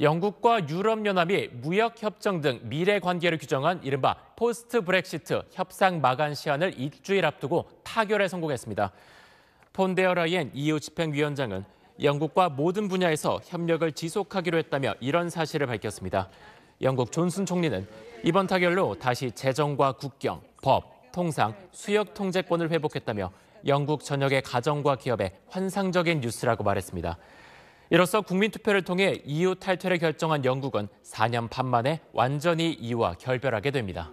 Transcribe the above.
영국과 유럽연합이 무역협정 등 미래 관계를 규정한 이른바 포스트 브렉시트 협상 마감 시한을 일주일 앞두고 타결에 성공했습니다. 폰데어라이엔 EU 집행위원장은 영국과 모든 분야에서 협력을 지속하기로 했다며 이런 사실을 밝혔습니다. 영국 존슨 총리는 이번 타결로 다시 재정과 국경, 법, 통상, 수역 통제권을 회복했다며 영국 전역의 가정과 기업에 환상적인 뉴스라고 말했습니다. 이로써 국민투표를 통해 EU 탈퇴를 결정한 영국은 4년 반 만에 완전히 EU와 결별하게 됩니다.